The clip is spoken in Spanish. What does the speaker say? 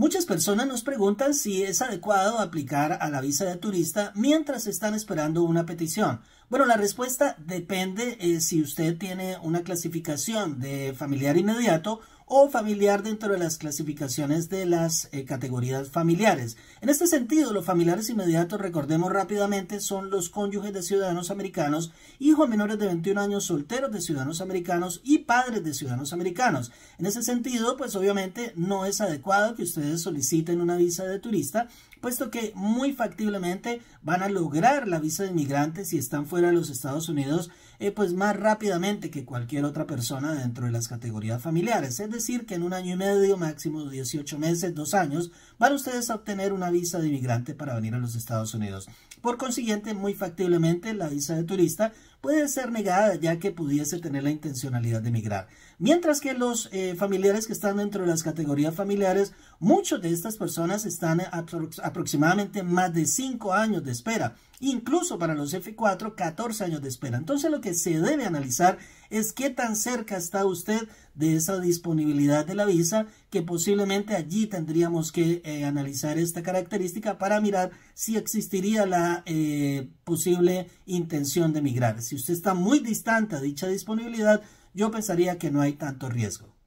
Muchas personas nos preguntan si es adecuado aplicar a la visa de turista mientras están esperando una petición. Bueno, la respuesta depende eh, si usted tiene una clasificación de familiar inmediato o familiar dentro de las clasificaciones de las eh, categorías familiares. En este sentido, los familiares inmediatos, recordemos rápidamente, son los cónyuges de ciudadanos americanos, hijos menores de 21 años solteros de ciudadanos americanos y padres de ciudadanos americanos. En ese sentido, pues obviamente no es adecuado que ustedes soliciten una visa de turista, puesto que muy factiblemente van a lograr la visa de inmigrante si están fuera de los Estados Unidos, eh, pues más rápidamente que cualquier otra persona dentro de las categorías familiares decir que en un año y medio, máximo 18 meses, dos años, van ustedes a obtener una visa de inmigrante para venir a los Estados Unidos. Por consiguiente, muy factiblemente, la visa de turista puede ser negada ya que pudiese tener la intencionalidad de migrar. Mientras que los eh, familiares que están dentro de las categorías familiares, muchos de estas personas están aproximadamente más de 5 años de espera, incluso para los F4, 14 años de espera. Entonces lo que se debe analizar es qué tan cerca está usted de esa disponibilidad de la visa que posiblemente allí tendríamos que eh, analizar esta característica para mirar si existiría la eh, posible intención de migrar. Si usted está muy distante a dicha disponibilidad, yo pensaría que no hay tanto riesgo.